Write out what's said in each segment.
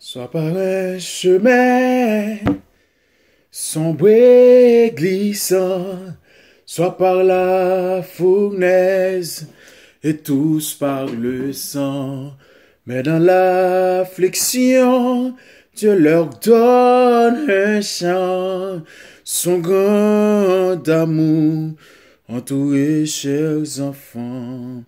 Soit par un chemin sombre et glissant, soit par la fournaise et tous par le sang. Mais dans l'affliction, Dieu leur donne un chant, son grand amour, entouré, chers enfants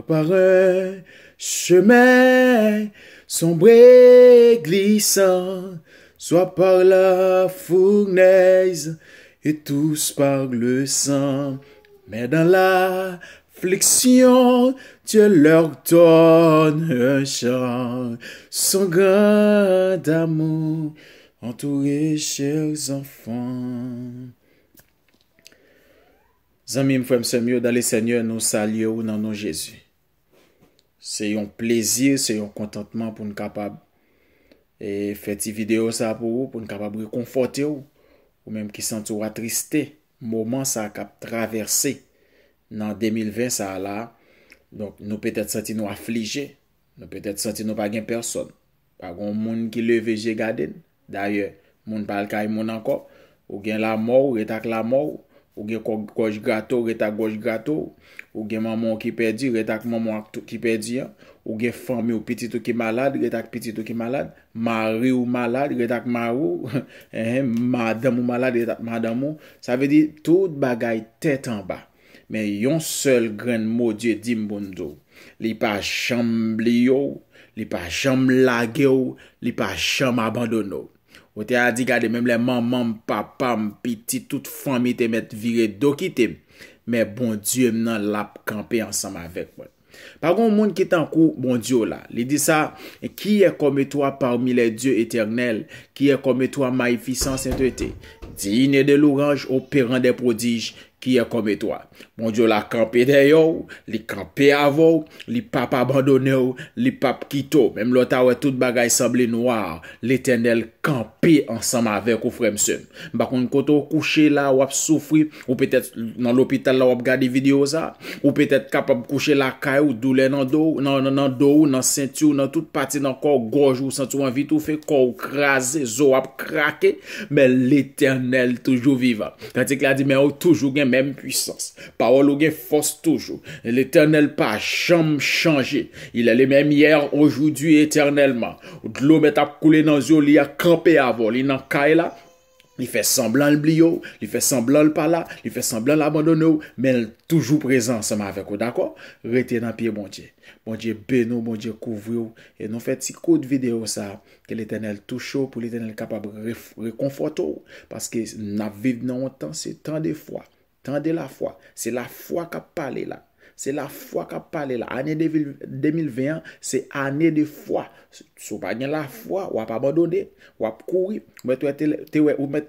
par un chemin, sombre et glissant, soit par la fournaise et tous par le sang. Mais dans la flexion, Dieu leur donne un chant, son grand d'amour, entouré chers enfants. Zanmim dans semyo, Seigneur nous nou ou nom nos Jésus. Se yon plezyer, se yon kontantman pou nou kapab. E feti video sa pou nou, pou nou kapab rekonforte ou. Ou menm ki sent ou atristé. Moman sa kap traverse nan 2020 sa la. Nou petet senti nou aflije. Nou petet senti nou pa gen person. Paron moun ki leveje gaden. Daye, moun pal ka yon moun anko. Ou gen la mou, etak la mou. Ou gen kouj gato, re tak kouj gato, ou gen maman ki pedi, re tak maman ki pedi, ou gen fami ou piti tou ki malad, re tak piti tou ki malad, maru ou malad, re tak maru, madam ou eh, eh, malad, re tak madam ou, sa ve di tout bagay tetan ba. Men yon sel gren mou diye di mboun do, li pa chanm li yo, li pa chanm lage yo, li pa chanm abandono. Ou te a di gade mem le mamam, papam, pitit, tout fami te met vire do ki te. Me bon diyo menan lap kampe ansam avek. Par kon moun ki tan kou, bon diyo la. Li di sa, ki e kome to a parmi le diyo eternel, ki e kome to a maifi sans entreté. Dine de l'orange, operan de prodige, Kiye kome towa. Mon diyo la kampe de yo, li kampe avou, li pap abandone ou, li pap kito. Mem lota ou e tout bagay sabli noar. L'Eternel kampe ansama avek ou fremse. Bakoun koto kouche la ou ap soufri, ou petet nan l'opital la ou ap gade video za, ou petet kapab kouche la kaya ou doule nan dou, nan dou, nan sentyou, nan tout pati nan kou, goj ou sentou an vitou, fe kou krasi, zo ap krake, men l'Eternel toujou viva. Kati kla di men ou toujou gem, mèm pwisans. Pa wò lò gen fòs toujou. L'Eternel pa chanm chanje. Il alè mèm yèr, anjou dwi eternèlman. O glò mèt ap koulè nan zyo, li a kampè avò. Li nan kay la, li fè semblant l'bli yo, li fè semblant l'pala, li fè semblant l'abandon yo, mèl toujou prezant seman avèk yo, d'akò? Retè nan piye mwantye. Mwantye bè nou, mwantye kouv yo, e nou fèt si kout videyo sa, ke l'Eternel toujou pou l'Eternel kapab rekonfoto ou, pas Tende la fwa. Se la fwa ka pale la. Se la fwa ka pale la. Ane de 2021, se ane de fwa. Sou pa nye la fwa. Wap abadode. Wap koui. Ou mwet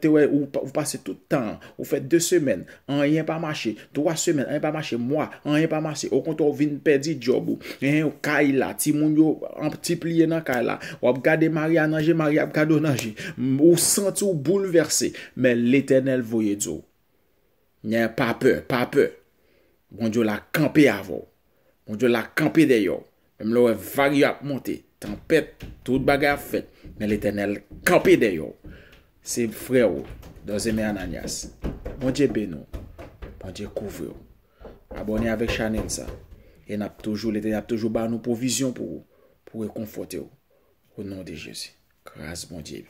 tewe ou pase toutan. Ou fet 2 semen. An yen pa mache. 3 semen. An yen pa mache. Mwa. An yen pa mache. Ou kontou ou vin pedi diogou. Yen ou kaila. Ti moun yo. An ti plie nan kaila. Wap gade maria nanje. Maria wap kado nanje. Ou sentou bouleverse. Men l'eternel voyedzo. Nyen pa pe, pa pe. Bon diyo la kampe avon. Bon diyo la kampe de yo. Mwen lo e vanyo ap monte. Tampet, tout bagay afet. Nen li tenel kampe de yo. Se fre ou, doze men ananyas. Bon diye ben ou. Bon diye kouf yo. Abone avèk chanel sa. E nap toujou, li tenel nap toujou ba nou pou vizyon pou ou. Pou re konfote ou. Ou nan de Jezi. Kras bon diye.